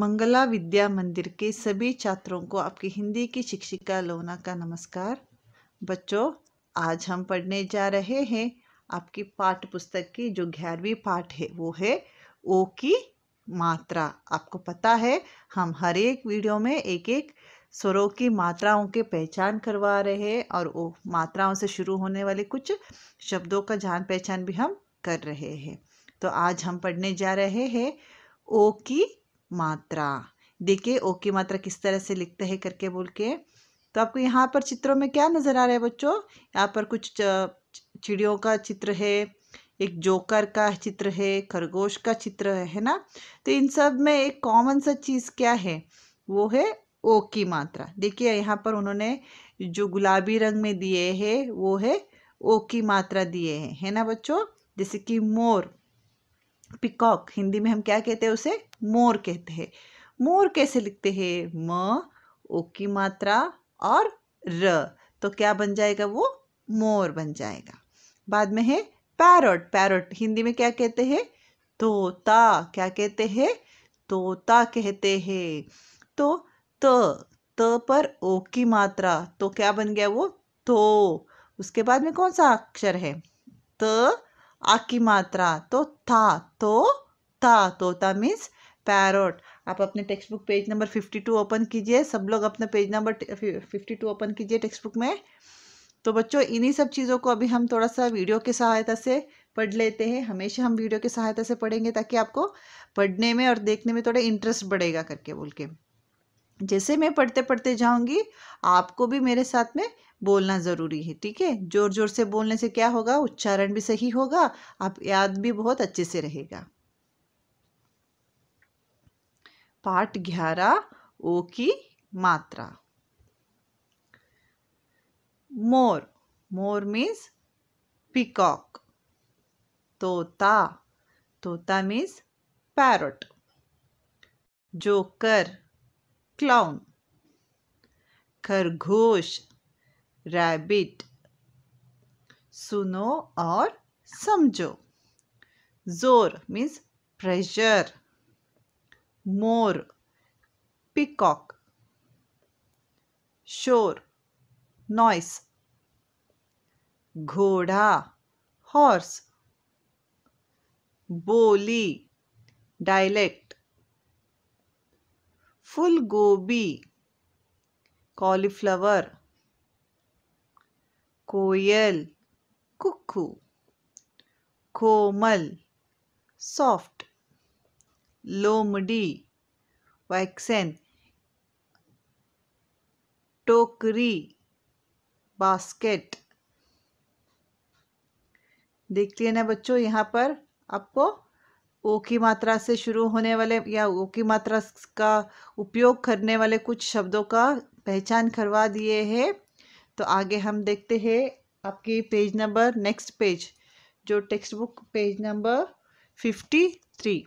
मंगला विद्या मंदिर के सभी छात्रों को आपकी हिंदी की शिक्षिका लोना का नमस्कार बच्चों आज हम पढ़ने जा रहे हैं आपकी पाठ पुस्तक की जो ग्यारहवीं पाठ है वो है ओ की मात्रा आपको पता है हम हर एक वीडियो में एक एक स्वरों की मात्राओं के पहचान करवा रहे हैं और वो मात्राओं से शुरू होने वाले कुछ शब्दों का जान पहचान भी हम कर रहे हैं तो आज हम पढ़ने जा रहे हैं ओ की मात्रा देखिए ओ की मात्रा किस तरह से लिखते हैं करके बोल के तो आपको यहाँ पर चित्रों में क्या नज़र आ रहा है बच्चों यहाँ पर कुछ चिड़ियों का चित्र है एक जोकर का चित्र है खरगोश का चित्र है है ना तो इन सब में एक कॉमन सा चीज़ क्या है वो है ओ की मात्रा देखिए यहाँ पर उन्होंने जो गुलाबी रंग में दिए है वो है ओ की मात्रा दिए है है ना बच्चों जैसे कि मोर पिकॉक हिंदी में हम क्या कहते हैं उसे मोर कहते हैं मोर कैसे लिखते हैं म ओ की मात्रा और र तो क्या बन जाएगा वो मोर बन जाएगा बाद में है पैरोट पैरोट हिंदी में क्या कहते हैं तोता क्या कहते हैं तोता कहते हैं तो त त पर ओ की मात्रा तो क्या बन गया वो तो उसके बाद में कौन सा अक्षर है त आ की मात्रा तो था तो था तोता मीन्स पैरोट आप अपने text book page number fifty two open कीजिए सब लोग अपने page number fifty two open कीजिए टेक्स्ट बुक में तो बच्चों इन्हीं सब चीज़ों को अभी हम थोड़ा सा वीडियो की सहायता से पढ़ लेते हैं हमेशा हम वीडियो की सहायता से पढ़ेंगे ताकि आपको पढ़ने में और देखने में थोड़ा इंटरेस्ट बढ़ेगा करके बोल के जैसे मैं पढ़ते पढ़ते जाऊंगी आपको भी मेरे साथ में बोलना ज़रूरी है ठीक है ज़ोर ज़ोर से बोलने से क्या होगा उच्चारण भी सही होगा आप याद भी बहुत अच्छे से रहेगा पाठ ग्यारह ओ की मात्रा मोर मोर मीन्स पिकॉक तोता तोता मीन्स पैरट जोकर clown खरगोश रैबिट सुनो और समझो जोर मीन्स प्रेशर मोर पिकॉक शोर नॉइस घोड़ा हॉर्स बोली डायलेक्ट फुल गोभी कॉलीफ्लावर कोयल कुकू कोमल सॉफ्ट लोमड़ी वैक्सन टोकरी बास्केट देख लिया ना बच्चों यहाँ पर आपको ओ की मात्रा से शुरू होने वाले या ओ की मात्रा का उपयोग करने वाले कुछ शब्दों का पहचान करवा दिए हैं तो आगे हम देखते हैं आपकी पेज नंबर नेक्स्ट पेज जो text book page number fifty three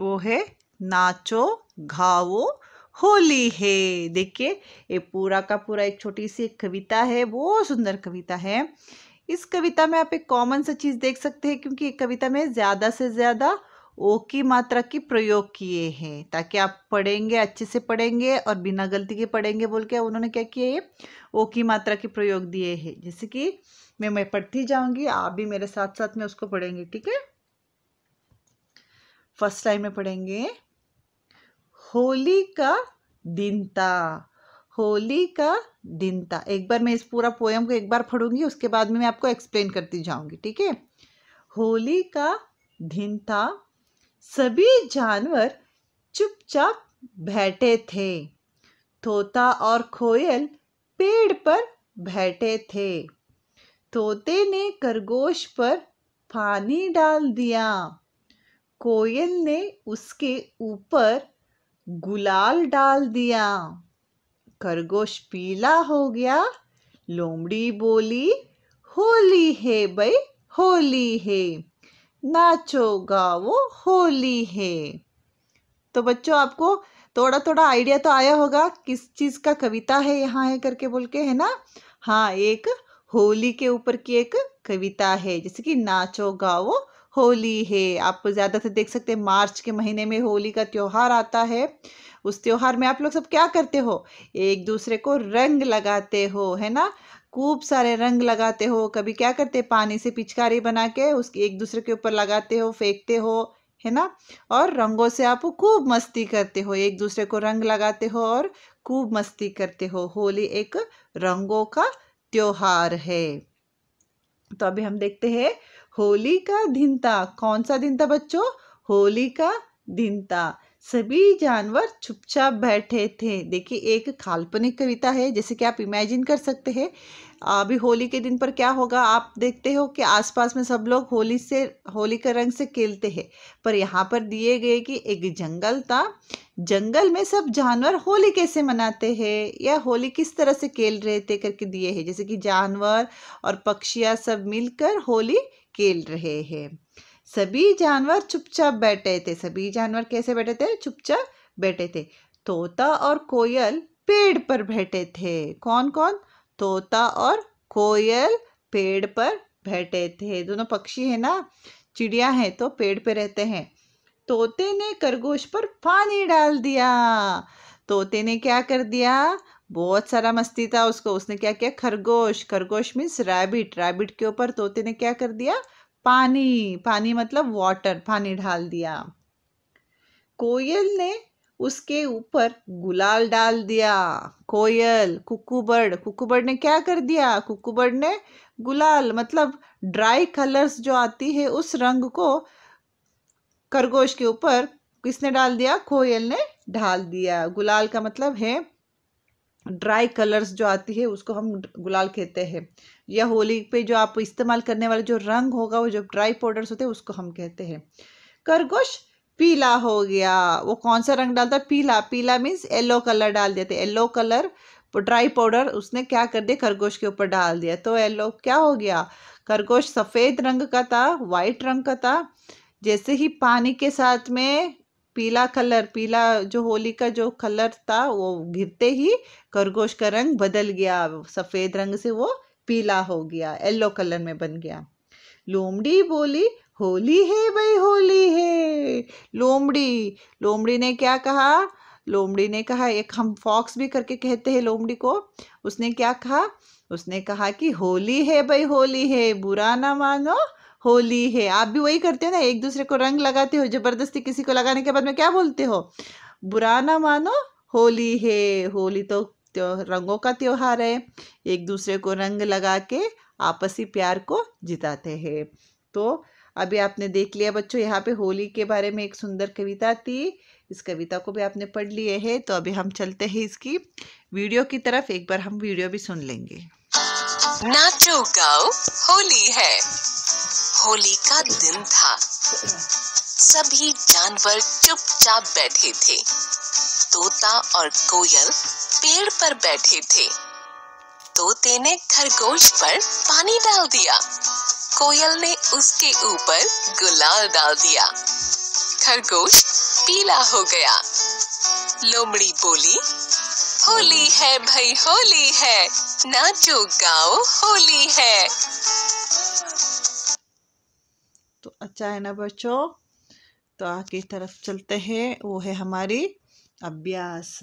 वो है नाचो घावो होली है देखिए ये पूरा का पूरा एक छोटी सी कविता है बहुत सुंदर कविता है इस कविता में आप एक कॉमन सा चीज़ देख सकते हैं क्योंकि एक कविता में ज़्यादा से ज़्यादा ओ की मात्रा की प्रयोग किए हैं ताकि आप पढ़ेंगे अच्छे से पढ़ेंगे और बिना गलती के पढ़ेंगे बोल के उन्होंने क्या किया ये ओ की मात्रा के प्रयोग दिए हैं जैसे कि मैं मैं पढ़ती जाऊंगी आप भी मेरे साथ साथ में उसको पढ़ेंगे ठीक है फर्स्ट टाइम में पढ़ेंगे होली का दिन था होली का दिन था एक बार मैं इस पूरा पोएम को एक बार पढ़ूंगी उसके बाद में मैं आपको एक्सप्लेन करती जाऊंगी ठीक है होली का दिन था सभी जानवर चुपचाप बैठे थे तोता और कोयल पेड़ पर बैठे थे तोते ने खरगोश पर पानी डाल दिया कोयल ने उसके ऊपर गुलाल डाल दिया खरगोश पीला हो गया लोमड़ी बोली होली है भाई होली है नाचो गाओ होली है तो बच्चों आपको थोड़ा थोड़ा आइडिया तो आया होगा किस चीज़ का कविता है यहाँ है करके बोल के है ना हाँ एक होली के ऊपर की एक कविता है जैसे कि नाचो गाओ होली है आप ज़्यादा से देख सकते हैं मार्च के महीने में होली का त्योहार आता है उस त्यौहार में आप लोग सब क्या करते हो एक दूसरे को रंग लगाते हो है ना खूब सारे रंग लगाते हो कभी क्या करते पानी से पिचकारी बना के उसके एक दूसरे के ऊपर लगाते हो फेंकते हो है ना और रंगों से आप खूब मस्ती करते हो एक दूसरे को रंग लगाते हो और खूब मस्ती करते हो होली एक रंगों का त्योहार है तो अभी हम देखते हैं होली का दिन था कौन सा दिन था बच्चों होली का दिन था सभी जानवर चुपचाप बैठे थे देखिए एक काल्पनिक कविता है जैसे कि आप इमेजिन कर सकते हैं अभी होली के दिन पर क्या होगा आप देखते हो कि आसपास में सब लोग होली से होली के रंग से खेलते हैं पर यहाँ पर दिए गए कि एक जंगल था जंगल में सब जानवर होली कैसे मनाते हैं या होली किस तरह से खेल रहे थे करके दिए हैं जैसे कि जानवर और पक्षियाँ सब मिलकर होली खेल रहे हैं सभी जानवर चुपचाप बैठे थे सभी जानवर कैसे बैठे थे चुपचाप बैठे थे तोता और कोयल पेड़ पर बैठे थे कौन कौन तोता और कोयल पेड़ पर बैठे थे दोनों पक्षी है ना चिड़िया है तो पेड़ पे रहते हैं तोते ने खरगोश पर पानी डाल दिया तोते ने क्या कर दिया बहुत सारा मस्ती था उसको उसने क्या किया खरगोश खरगोश मीन्स रैबिट रैबिट के ऊपर तोते ने क्या कर दिया पानी पानी मतलब वाटर पानी डाल दिया कोयल ने उसके ऊपर गुलाल डाल दिया कोयल कुकुबर्ड कुकुबर्ड ने क्या कर दिया कुकुबर्ड ने गुलाल मतलब ड्राई कलर्स जो आती है उस रंग को खरगोश के ऊपर किसने डाल दिया कोयल ने डाल दिया गुलाल का मतलब है ड्राई कलर्स जो आती है उसको हम गुलाल कहते हैं या होली पे जो आप इस्तेमाल करने वाला जो रंग होगा वो जो ड्राई पाउडर्स होते हैं उसको हम कहते हैं खरगोश पीला हो गया वो कौन सा रंग डालता पीला पीला मीन्स येलो कलर डाल देते येलो कलर ड्राई पाउडर उसने क्या कर दिया खरगोश के ऊपर डाल दिया तो येलो क्या हो गया खरगोश सफ़ेद रंग का था वाइट रंग का था जैसे ही पानी के साथ में पीला कलर पीला जो होली का जो कलर था वो गिरते ही खरगोश का रंग बदल गया सफ़ेद रंग से वो पीला हो गया येल्लो कलर में बन गया लोमड़ी बोली होली है भाई होली है लोमड़ी लोमड़ी ने क्या कहा लोमड़ी ने कहा एक हम फॉक्स भी करके कहते हैं लोमड़ी को उसने क्या कहा उसने कहा कि होली है भाई होली है बुरा ना मानो होली है आप भी वही करते हो ना एक दूसरे को रंग लगाते हो जबरदस्ती किसी को लगाने के बाद में क्या बोलते हो बुरा ना मानो होली है होली तो त्यो रंगों का त्यौहार है एक दूसरे को रंग लगा के आपसी प्यार को जिताते हैं तो अभी आपने देख लिया बच्चों यहाँ पे होली के बारे में एक सुंदर कविता थी इस कविता को भी आपने पढ़ लिए है तो अभी हम चलते हैं इसकी वीडियो की तरफ एक बार हम वीडियो भी सुन लेंगे नाचो गाओ होली है होली का दिन था सभी जानवर चुपचाप बैठे थे तोता और कोयल पेड़ पर बैठे थे तोते ने खरगोश पर पानी डाल दिया कोयल ने उसके ऊपर गुलाल डाल दिया खरगोश पीला हो गया लोमड़ी बोली होली है भाई होली है नाचो गाओ होली है तो अच्छा है ना बच्चों तो आगे तरफ चलते हैं वो है हमारी अभ्यास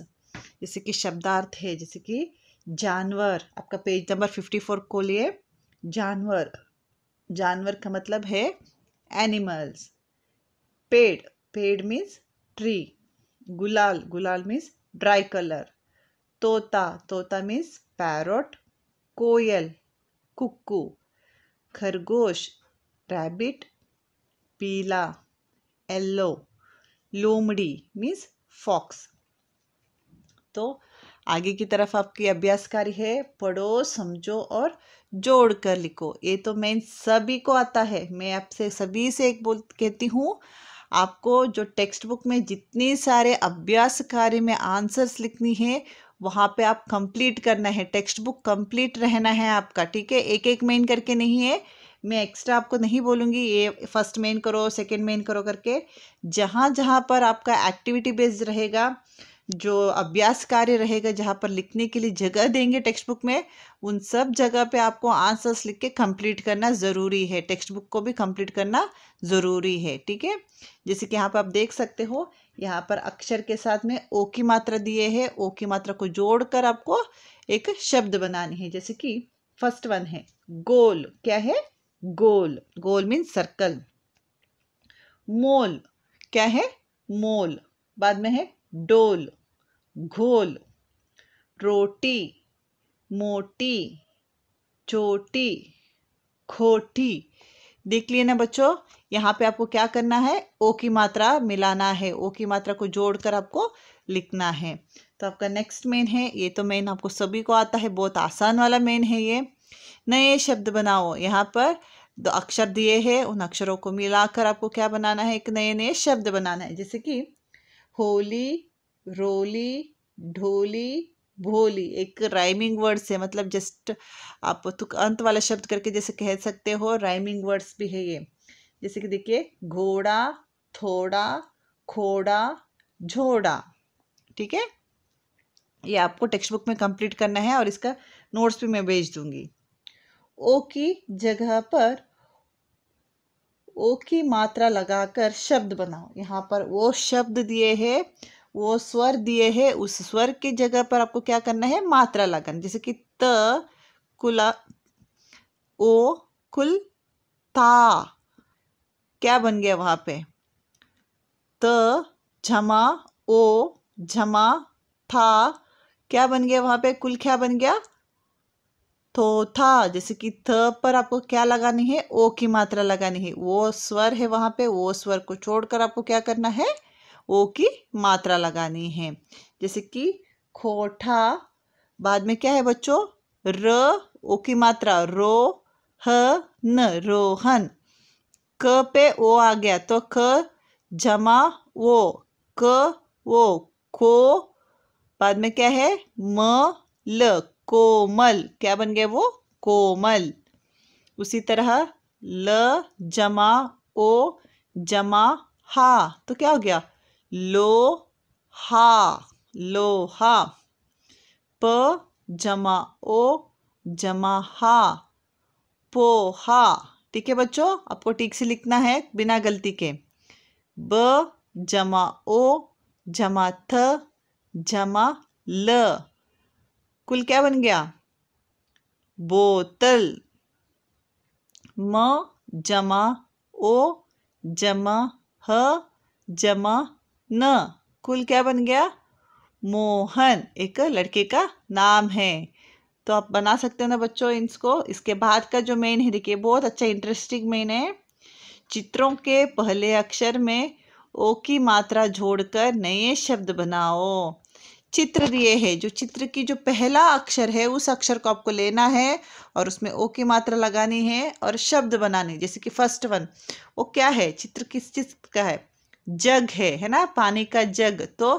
जैसे कि शब्दार्थ है जैसे कि जानवर आपका पेज नंबर फिफ्टी फोर खोलिए जानवर जानवर का मतलब है एनिमल्स पेड़ पेड़ मीन्स ट्री गुलाल गुलाल मीन्स ड्राई कलर तोता तोता मीन्स पैरोट कोयल कुक्कू खरगोश रैबिट पीला येल्लो लोमड़ी मीन्स फॉक्स तो आगे की तरफ आपकी अभ्यास कार्य है पढ़ो समझो और जोड़ कर लिखो ये तो मैं सभी को आता है मैं आपसे सभी से एक बोल कहती हूँ आपको जो टेक्स्ट बुक में जितने सारे अभ्यास कार्य में आंसर्स लिखनी है वहाँ पे आप कंप्लीट करना है टेक्स्ट बुक कंप्लीट रहना है आपका ठीक है एक एक मेन करके नहीं है मैं एक्स्ट्रा आपको नहीं बोलूँगी ये फर्स्ट मेन करो सेकेंड मेन करो करके जहाँ जहाँ पर आपका एक्टिविटी बेस्ड रहेगा जो अभ्यास कार्य रहेगा जहाँ पर लिखने के लिए जगह देंगे टेक्स्ट बुक में उन सब जगह पे आपको आंसर्स लिख के कंप्लीट करना ज़रूरी है टेक्स्ट बुक को भी कंप्लीट करना ज़रूरी है ठीक है जैसे कि यहाँ पर आप देख सकते हो यहाँ पर अक्षर के साथ में ओ की मात्रा दिए है ओ की मात्रा को जोड़कर आपको एक शब्द बनानी है जैसे कि फर्स्ट वन है गोल क्या है गोल गोल मीन सर्कल मोल क्या है मोल बाद में है डोल घोल रोटी मोटी चोटी खोटी देख लिए ना बच्चों यहाँ पे आपको क्या करना है ओ की मात्रा मिलाना है ओ की मात्रा को जोड़कर आपको लिखना है तो आपका नेक्स्ट मेन है ये तो मेन आपको सभी को आता है बहुत आसान वाला मेन है ये नए शब्द बनाओ यहाँ पर दो अक्षर दिए हैं उन अक्षरों को मिलाकर आपको क्या बनाना है एक नए नए शब्द बनाना है जैसे कि होली रोली ढोली भोली एक राइमिंग वर्ड्स है मतलब जस्ट आप तुक तो अंत वाला शब्द करके जैसे कह सकते हो राइमिंग वर्ड्स भी है ये जैसे कि देखिए घोड़ा थोड़ा खोड़ा झोड़ा ठीक है ये आपको टेक्स्ट बुक में कंप्लीट करना है और इसका नोट्स भी मैं भेज दूंगी ओ की जगह पर ओ की मात्रा लगाकर शब्द बनाओ यहाँ पर वो शब्द दिए हैं वो स्वर दिए हैं उस स्वर की जगह पर आपको क्या करना है मात्रा लगाना जैसे कि त कुला ओ कुल ता क्या बन गया वहां पे त झमा ओ झमा था क्या बन गया वहां पे कुल क्या बन गया तो था जैसे कि थ पर आपको क्या लगानी है ओ की मात्रा लगानी है वो स्वर है वहां पे वो स्वर को छोड़कर आपको क्या करना है ओ की मात्रा लगानी है जैसे कि खोठा बाद में क्या है बच्चों र ओ की मात्रा रो ह न रोहन क पे ओ आ गया तो क जमा वो क वो को बाद में क्या है म ल कोमल क्या बन गया वो कोमल उसी तरह ल जमा ओ जमा हा तो क्या हो गया लो हा हा प जमा ओ जमा हा पोहा ठीक है बच्चों आपको ठीक से लिखना है बिना गलती के ब जमा ओ जमा थ जमा ल कुल क्या बन गया बोतल म जमा ओ जमा ह जमा न कुल क्या बन गया मोहन एक लड़के का नाम है तो आप बना सकते हो ना बच्चों इसको इसके बाद का जो मेन है देखिए बहुत अच्छा इंटरेस्टिंग मेन है चित्रों के पहले अक्षर में ओ की मात्रा जोड़कर नए शब्द बनाओ चित्र दिए है जो चित्र की जो पहला अक्षर है उस अक्षर को आपको लेना है और उसमें ओ की मात्रा लगानी है और शब्द बनाने जैसे कि फर्स्ट वन वो क्या है चित्र किस चीज का है जग है है ना पानी का जग तो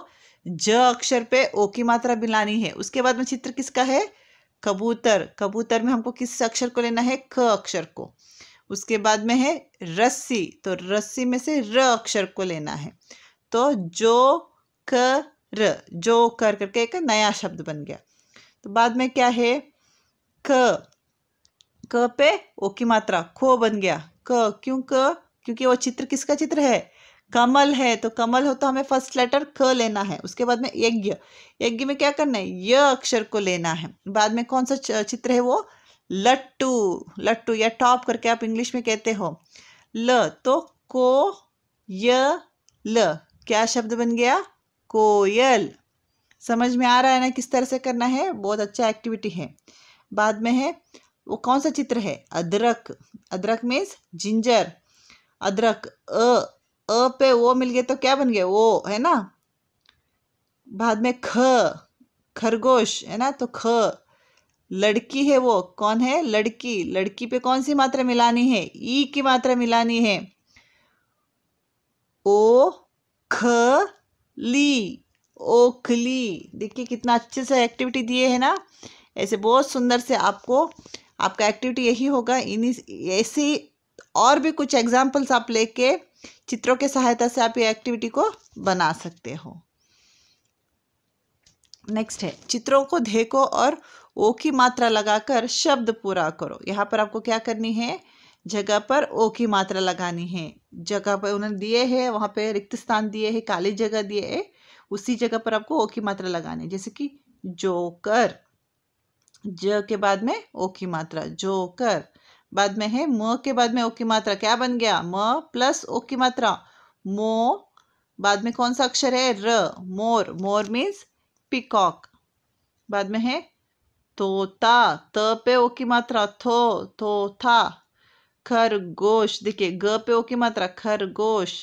ज अक्षर पे ओ की मात्रा मिलानी है उसके बाद में चित्र किसका है कबूतर कबूतर में हमको किस अक्षर को लेना है क अक्षर को उसके बाद में है रस्सी तो रस्सी में से र अक्षर को लेना है तो जो क र जो कर करके एक नया शब्द बन गया तो बाद में क्या है क क पे ओ की मात्रा खो बन गया क क्यों क क्योंकि वो चित्र किसका चित्र है कमल है तो कमल हो तो हमें फर्स्ट लेटर क लेना है उसके बाद में यज्ञ यज्ञ में क्या करना है य अक्षर को लेना है बाद में कौन सा चित्र है वो लट्टू लट्टू या टॉप करके आप इंग्लिश में कहते हो ल तो को य ल क्या शब्द बन गया कोयल समझ में आ रहा है ना किस तरह से करना है बहुत अच्छा एक्टिविटी है बाद में है वो कौन सा चित्र है अदरक अदरक मीन्स जिंजर अदरक अ अ पे वो मिल गए तो क्या बन गया वो है ना बाद में ख खरगोश है ना तो ख लड़की है वो कौन है लड़की लड़की पे कौन सी मात्रा मिलानी है ई की मात्रा मिलानी है ओ ख ली ओखली देखिए कितना अच्छे से एक्टिविटी दिए है ना ऐसे बहुत सुंदर से आपको आपका एक्टिविटी यही होगा इन्हीं ऐसी और भी कुछ एग्जाम्पल्स आप लेके चित्रों के सहायता से आप ये एक्टिविटी को बना सकते हो नेक्स्ट है चित्रों को देखो और ओ की मात्रा लगाकर शब्द पूरा करो यहाँ पर आपको क्या करनी है जगह पर ओ की मात्रा लगानी है जगह पर उन्होंने दिए है वहाँ पे रिक्त स्थान दिए है काली जगह दिए है उसी जगह पर आपको ओ की मात्रा लगानी है जैसे कि जोकर ज के बाद में ओ की मात्रा जोकर बाद में है म के बाद में ओ की मात्रा क्या बन गया म प्लस ओ की मात्रा मो बाद में कौन सा अक्षर है र मोर मोर मीन्स पिकॉक बाद में है तोता त पे ओ की मात्रा थो थो था खरगोश देखिए ग पे ओ की मात्रा खरगोश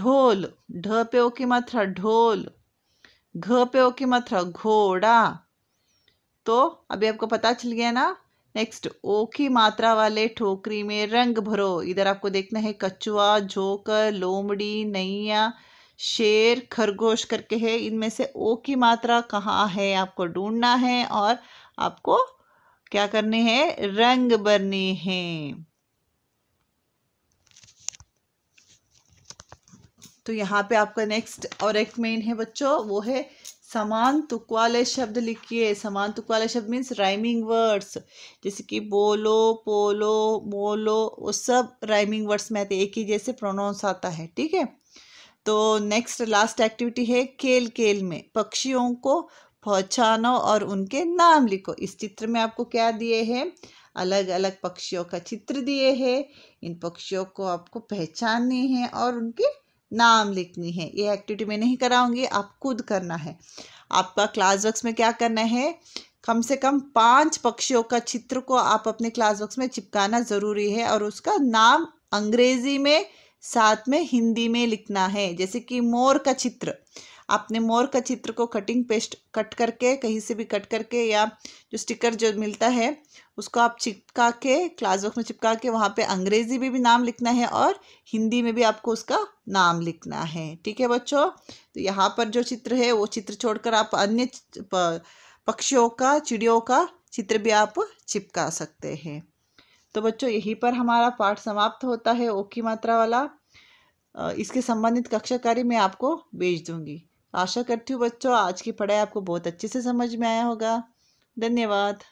ढोल ढ पे ओ की मात्रा ढोल घ पे ओ की मात्रा घोड़ा तो अभी आपको पता चल गया ना नेक्स्ट ओ की मात्रा वाले ठोकरी में रंग भरो इधर आपको देखना है कछुआ झोकर लोमड़ी नैया शेर खरगोश करके है इनमें से ओ की मात्रा कहाँ है आपको ढूंढना है और आपको क्या करने हैं रंग भरने हैं तो यहाँ पे आपका नेक्स्ट और एक मेन है बच्चों वो है समान तुक वाले शब्द लिखिए समान तुक वाले शब्द मीन्स राइमिंग वर्ड्स जैसे कि बोलो पोलो मोलो वो सब राइमिंग वर्ड्स में आते हैं एक ही जैसे प्रोनाउंस आता है ठीक है तो नेक्स्ट लास्ट एक्टिविटी है केल केल में पक्षियों को पहचानो और उनके नाम लिखो इस चित्र में आपको क्या दिए हैं अलग अलग पक्षियों का चित्र दिए हैं इन पक्षियों को आपको पहचाननी है और उनके नाम लिखनी है ये एक्टिविटी मैं नहीं कराऊंगी आप खुद करना है आपका क्लास वर्क्स में क्या करना है कम से कम पांच पक्षियों का चित्र को आप अपने क्लास वर्क्स में चिपकाना ज़रूरी है और उसका नाम अंग्रेज़ी में साथ में हिंदी में लिखना है जैसे कि मोर का चित्र आपने मोर का चित्र को कटिंग पेस्ट कट करके कहीं से भी कट करके या जो स्टिकर जो मिलता है उसको आप चिपका के क्लास बुक में चिपका के वहाँ पे अंग्रेज़ी में भी नाम लिखना है और हिंदी में भी आपको उसका नाम लिखना है ठीक है बच्चों तो यहाँ पर जो चित्र है वो चित्र छोड़कर आप अन्य पक्षियों का चिड़ियों का चित्र भी आप चिपका सकते हैं तो बच्चों यहीं पर हमारा पाठ समाप्त होता है ओकी मात्रा वाला इसके संबंधित कक्षा कार्य मैं आपको भेज दूंगी आशा करती हूँ बच्चों आज की पढ़ाई आपको बहुत अच्छे से समझ में आया होगा धन्यवाद